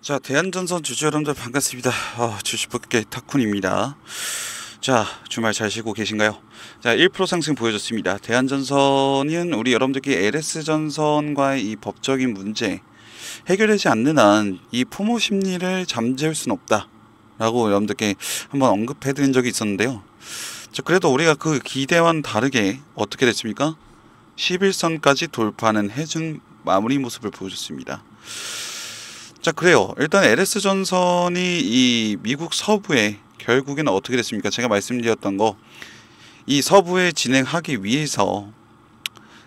자 대한전선 주주 여러분들 반갑습니다 어, 주식부계 타쿤입니다 자 주말 잘 쉬고 계신가요 자1% 상승 보여줬습니다 대한전선은 우리 여러분들께 LS전선과의 이 법적인 문제 해결되지 않는 한 이 포모 심리를 잠재울 수는 없다 라고 여러분들께 한번 언급해 드린 적이 있었는데요 자 그래도 우리가 그 기대와는 다르게 어떻게 됐습니까 11선까지 돌파는 해준 마무리 모습을 보여줬습니다 자 그래요. 일단 LS 전선이 이 미국 서부에 결국에는 어떻게 됐습니까? 제가 말씀드렸던 거이 서부에 진행하기 위해서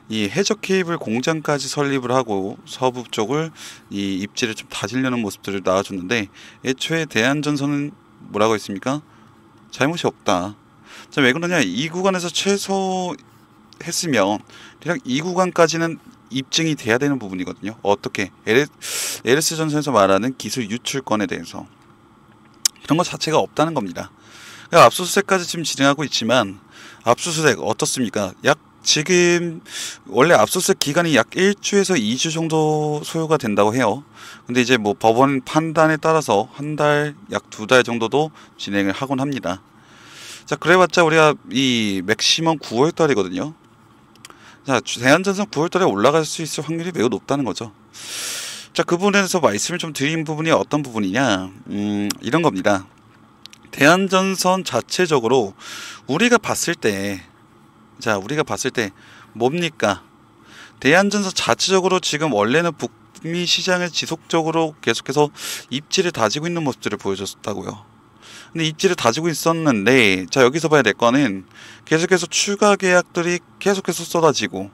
이 해적 케이블 공장까지 설립을 하고 서부 쪽을 이 입지를 좀 다지려는 모습들을 나와줬는데 애초에 대한전선은 뭐라고 했습니까? 잘못이 없다. 자, 왜 그러냐? 이 구간에서 최소 했으면 대략 이 구간까지는 입증이 돼야 되는 부분이거든요. 어떻게 LS, 전선에서 말하는 기술 유출권에 대해서 이런 것 자체가 없다는 겁니다. 그러니까 압수수색까지 지금 진행하고 있지만 압수수색 어떻습니까? 약 지금 원래 압수수색 기간이 약 1주에서 2주 정도 소요가 된다고 해요. 근데 이제 뭐 법원 판단에 따라서 한 달, 약 두 달 정도도 진행을 하곤 합니다. 자, 그래봤자 우리가 이 맥시멈 9월달이거든요. 자, 대한전선 9월달에 올라갈 수 있을 확률이 매우 높다는 거죠. 자, 그 부분에서 말씀을 좀 드린 부분이 어떤 부분이냐, 음, 이런 겁니다. 대한전선 자체적으로 우리가 봤을 때, 자, 우리가 봤을 때 뭡니까? 대한전선 자체적으로 지금 원래는 북미 시장에 지속적으로 계속해서 입지를 다지고 있는 모습들을 보여줬다고요. 근데 입지를 다지고 있었는데 자 여기서 봐야 될 거는 계속해서 추가 계약들이 계속해서 쏟아지고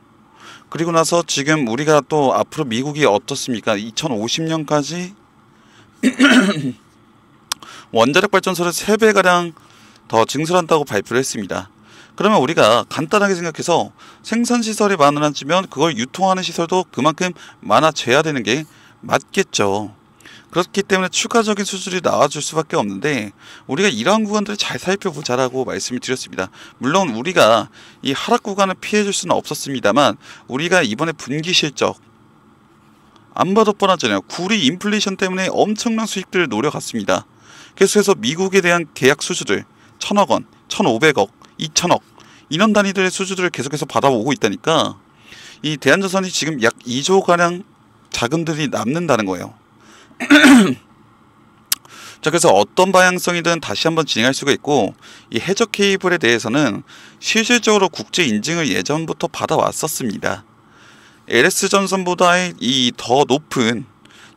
그리고 나서 지금 우리가 또 앞으로 미국이 어떻습니까? 2050년까지 원자력 발전소를 3배 가량 더 증설한다고 발표를 했습니다. 그러면 우리가 간단하게 생각해서 생산 시설이 많아지면 그걸 유통하는 시설도 그만큼 많아져야 되는 게 맞겠죠. 그렇기 때문에 추가적인 수술이 나와줄 수밖에 없는데 우리가 이러한 구간들을 잘 살펴보자라고 말씀을 드렸습니다. 물론 우리가 이 하락 구간을 피해줄 수는 없었습니다만 우리가 이번에 분기 실적 안 봐도 뻔하잖아요. 구리 인플레이션 때문에 엄청난 수익들을 노려갔습니다. 계속해서 미국에 대한 계약 수주들 천억 원, 천오백억, 이천억 인원 단위들의 수주들을 계속해서 받아오고 있다니까 이 대한조선이 지금 약 2조가량 자금들이 남는다는 거예요. 자, 그래서 어떤 방향성이든 다시 한번 진행할 수가 있고 이 해적 케이블에 대해서는 실질적으로 국제 인증을 예전부터 받아왔었습니다. LS 전선보다이 더 높은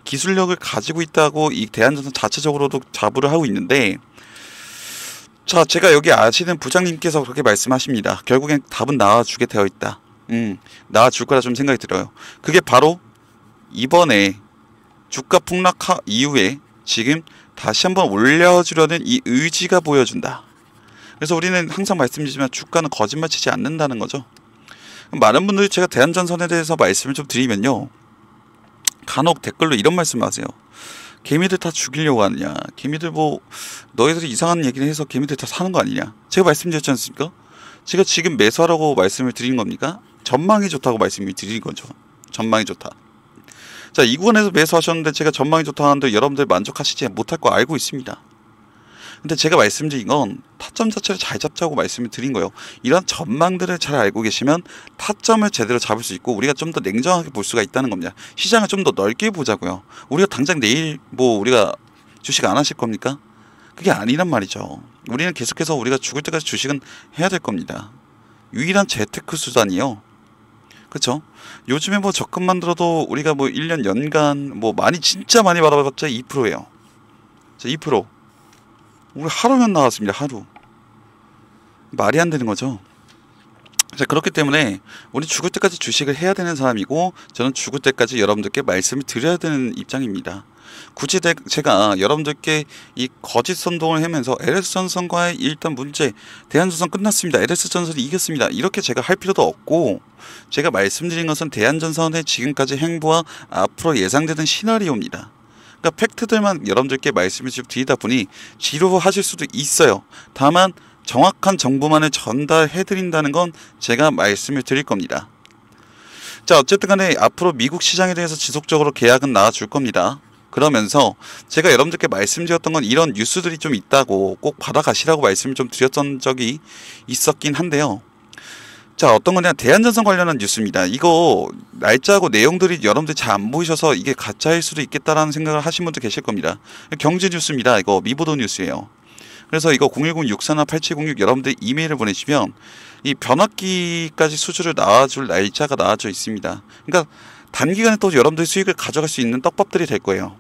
기술력을 가지고 있다고 이 대한전선 자체적으로도 자부를 하고 있는데 자, 제가 여기 아시는 부장님께서 그렇게 말씀하십니다. 결국엔 답은 나와주게 되어 있다. 음, 나와줄 거라 좀 생각이 들어요. 그게 바로 이번에 주가 폭락 이후에 지금 다시 한번 올려주려는 이 의지가 보여준다. 그래서 우리는 항상 말씀드리지만 주가는 거짓말 치지 않는다는 거죠. 많은 분들이 제가 대한전선에 대해서 말씀을 좀 드리면요. 간혹 댓글로 이런 말씀 을 하세요. 개미들 다 죽이려고 하느냐. 개미들 뭐, 너희들이 이상한 얘기를 해서 개미들 다 사는 거 아니냐. 제가 말씀드렸지 않습니까? 제가 지금 매수하라고 말씀을 드린 겁니까? 전망이 좋다고 말씀을 드린 거죠. 전망이 좋다. 자, 2구에서 매수하셨는데 제가 전망이 좋다 하는데 여러분들 만족하시지 못할 거 알고 있습니다. 근데 제가 말씀드린 건 타점 자체를 잘 잡자고 말씀을 드린 거예요. 이런 전망들을 잘 알고 계시면 타점을 제대로 잡을 수 있고 우리가 좀 더 냉정하게 볼 수가 있다는 겁니다. 시장을 좀 더 넓게 보자고요. 우리가 당장 내일 뭐 우리가 주식 안 하실 겁니까? 그게 아니란 말이죠. 우리는 계속해서 우리가 죽을 때까지 주식은 해야 될 겁니다. 유일한 재테크 수단이요. 그렇죠. 요즘에 뭐 적금만 들어도 우리가 뭐 1년 연간 뭐 많이 진짜 많이 받아봤자 2%예요. 자, 2%. 우리 하루면 나왔습니다. 하루. 말이 안 되는 거죠. 자, 그렇기 때문에 우리 죽을 때까지 주식을 해야 되는 사람이고 저는 죽을 때까지 여러분들께 말씀을 드려야 되는 입장입니다. 굳이 제가 여러분들께 이 거짓 선동을 하면서 LS전선과의 일단 문제, 대한전선 끝났습니다. LS전선이 이겼습니다. 이렇게 제가 할 필요도 없고 제가 말씀드린 것은 대한전선의 지금까지 행보와 앞으로 예상되는 시나리오입니다. 그러니까 팩트들만 여러분들께 말씀을 드리다 보니 지루하실 수도 있어요. 다만 정확한 정보만을 전달해드린다는 건 제가 말씀을 드릴 겁니다. 자, 어쨌든 간에 앞으로 미국 시장에 대해서 지속적으로 계약은 나와줄 겁니다. 그러면서 제가 여러분들께 말씀드렸던 건 이런 뉴스들이 좀 있다고 꼭 받아가시라고 말씀을 좀 드렸던 적이 있었긴 한데요. 자, 어떤 거냐. 대한전선 관련한 뉴스입니다. 이거 날짜하고 내용들이 여러분들 잘 안 보이셔서 이게 가짜일 수도 있겠다라는 생각을 하신 분도 계실 겁니다. 경제 뉴스입니다. 이거 미보도 뉴스예요. 그래서 이거 010-64나8706 여러분들 이메일을 보내시면 이 변압기까지 수주를 나와줄 날짜가 나와져 있습니다. 그러니까 단기간에 또 여러분들 수익을 가져갈 수 있는 떡밥들이 될 거예요.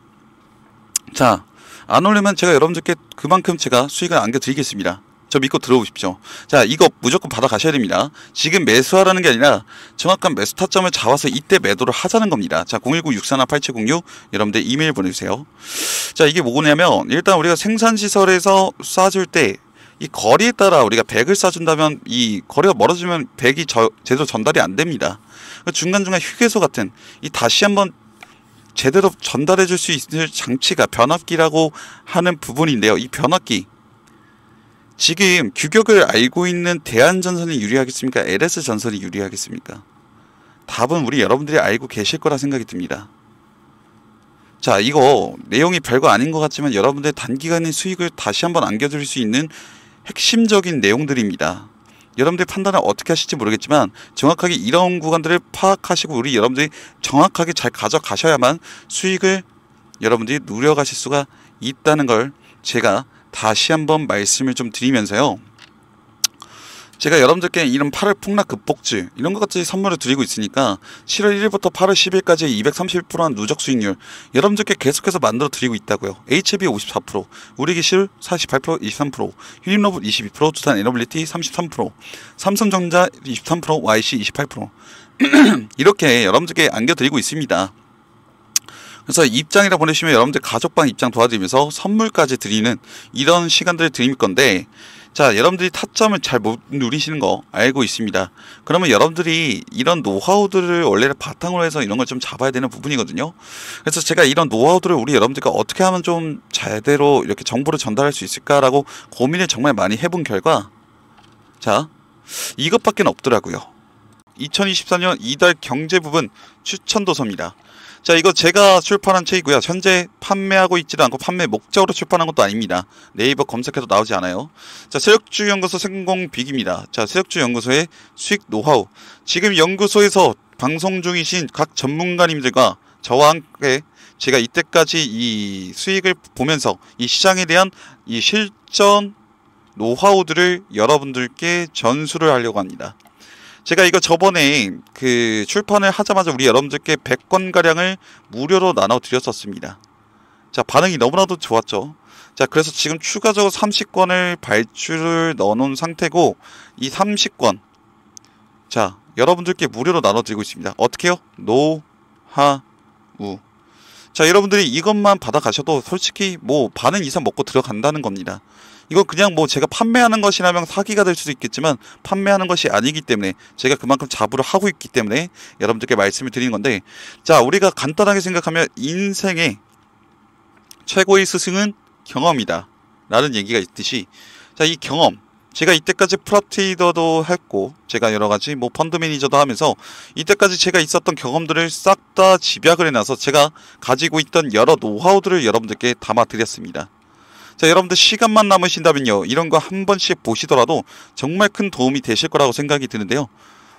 자, 안 올리면 제가 여러분들께 그만큼 제가 수익을 안겨드리겠습니다. 저 믿고 들어오십시오. 자, 이거 무조건 받아가셔야 됩니다. 지금 매수하라는 게 아니라 정확한 매수 타점을 잡아서 이때 매도를 하자는 겁니다. 자, 019-641-8706 여러분들 이메일 보내주세요. 자, 이게 뭐냐면 일단 우리가 생산시설에서 쏴줄 때 이 거리에 따라 우리가 100을 쏴준다면 이 거리가 멀어지면 100이 저, 제대로 전달이 안 됩니다. 그러니까 중간중간 휴게소 같은 이 다시 한번 제대로 전달해 줄 수있는 장치가 변압기라고 하는 부분인데요. 이 변압기 지금 규격을 알고 있는 대한전선이 유리하겠습니까? LS전선이 유리하겠습니까? 답은 우리 여러분들이 알고 계실 거라 생각이 듭니다. 자, 이거 내용이 별거 아닌 것 같지만 여러분들 단기간의 수익을 다시 한번 안겨드릴 수 있는 핵심적인 내용들입니다. 여러분들 판단을 어떻게 하실지 모르겠지만 정확하게 이런 구간들을 파악하시고 우리 여러분들이 정확하게 잘 가져가셔야만 수익을 여러분들이 누려가실 수가 있다는 걸 제가 다시 한 번 말씀을 좀 드리면서요. 제가 여러분들께 이런 8월 폭락 극복지 이런 것 같이 선물을 드리고 있으니까 7월 1일부터 8월 10일까지 230%한 누적 수익률 여러분들께 계속해서 만들어 드리고 있다고요. HB 54%, 우리기실 48%, 23%, 휴림로브 22%, 두산 에너블리티 33%, 삼성전자 23%, YC 28% 이렇게 여러분들께 안겨드리고 있습니다. 그래서 입장이라 보내시면 여러분들 가족방 입장 도와드리면서 선물까지 드리는 이런 시간들을 드릴 건데 자 여러분들이 타점을 잘 못 누리시는 거 알고 있습니다 그러면 여러분들이 이런 노하우들을 원래 바탕으로 해서 이런 걸 좀 잡아야 되는 부분이거든요 그래서 제가 이런 노하우들을 우리 여러분들과 어떻게 하면 좀 제대로 이렇게 정보를 전달할 수 있을까라고 고민을 정말 많이 해본 결과 자 이것밖에 없더라고요 2024년 이달 경제 부분 추천 도서입니다 자, 이거 제가 출판한 책이고요. 현재 판매하고 있지도 않고 판매 목적으로 출판한 것도 아닙니다. 네이버 검색해도 나오지 않아요. 자, 세력주 연구소 성공 비기입니다. 자, 세력주 연구소의 수익 노하우. 지금 연구소에서 방송 중이신 각 전문가님들과 저와 함께 제가 이때까지 이 수익을 보면서 이 시장에 대한 이 실전 노하우들을 여러분들께 전수를 하려고 합니다. 제가 이거 저번에 그 출판을 하자마자 우리 여러분들께 100권 가량을 무료로 나눠 드렸었습니다. 자, 반응이 너무나도 좋았죠. 자, 그래서 지금 추가적으로 30권을 발출을 넣어 놓은 상태고 이 30권 자, 여러분들께 무료로 나눠 드리고 있습니다. 어떻게요? 노하우. 자, 여러분들이 이것만 받아 가셔도 솔직히 뭐반응 이상 먹고 들어간다는 겁니다. 이건 그냥 뭐 제가 판매하는 것이라면 사기가 될 수도 있겠지만 판매하는 것이 아니기 때문에 제가 그만큼 잡으를 하고 있기 때문에 여러분들께 말씀을 드리는 건데 자 우리가 간단하게 생각하면 인생의 최고의 스승은 경험이다 라는 얘기가 있듯이 자 이 경험 제가 이때까지 프로트이더도 했고 제가 여러 가지 뭐 펀드 매니저도 하면서 이때까지 제가 있었던 경험들을 싹 다 집약을 해놔서 제가 가지고 있던 여러 노하우들을 여러분들께 담아 드렸습니다. 자, 여러분들 시간만 남으신다면요. 이런 거 한 번씩 보시더라도 정말 큰 도움이 되실 거라고 생각이 드는데요.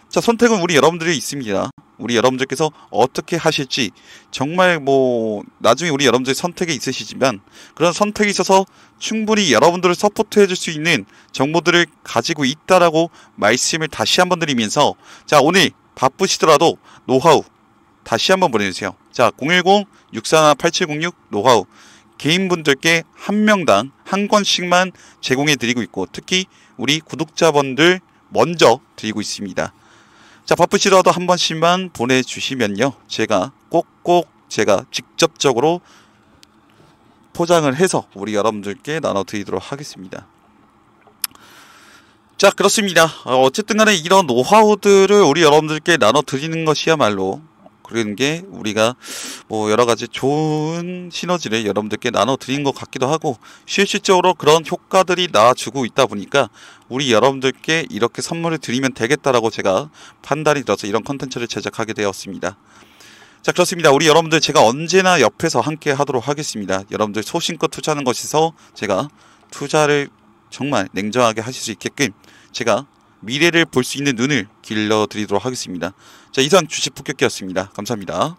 자, 선택은 우리 여러분들이 있습니다. 우리 여러분들께서 어떻게 하실지 정말 뭐 나중에 우리 여러분들의 선택에 있으시지만 그런 선택이 있어서 충분히 여러분들을 서포트해 줄 수 있는 정보들을 가지고 있다라고 말씀을 다시 한 번 드리면서 자, 오늘 바쁘시더라도 노하우 다시 한 번 보내주세요. 자, 010-641-8706 노하우. 개인분들께 한 명당 한 권씩만 제공해 드리고 있고 특히 우리 구독자분들 먼저 드리고 있습니다. 자 바쁘시더라도 한 번씩만 보내주시면요. 제가 꼭꼭 제가 직접적으로 포장을 해서 우리 여러분들께 나눠드리도록 하겠습니다. 자 그렇습니다. 어, 어쨌든 간에 이런 노하우들을 우리 여러분들께 나눠드리는 것이야말로 그런 게 우리가 뭐 여러 가지 좋은 시너지를 여러분들께 나눠 드린 것 같기도 하고 실질적으로 그런 효과들이 나와주고 있다 보니까 우리 여러분들께 이렇게 선물을 드리면 되겠다라고 제가 판단이 들어서 이런 컨텐츠를 제작하게 되었습니다. 자 그렇습니다. 우리 여러분들 제가 언제나 옆에서 함께 하도록 하겠습니다. 여러분들 소신껏 투자하는 것이서 제가 투자를 정말 냉정하게 하실 수 있게끔 제가 미래를 볼 수 있는 눈을 길러드리도록 하겠습니다. 자, 이상 주식 폭격기였습니다. 감사합니다.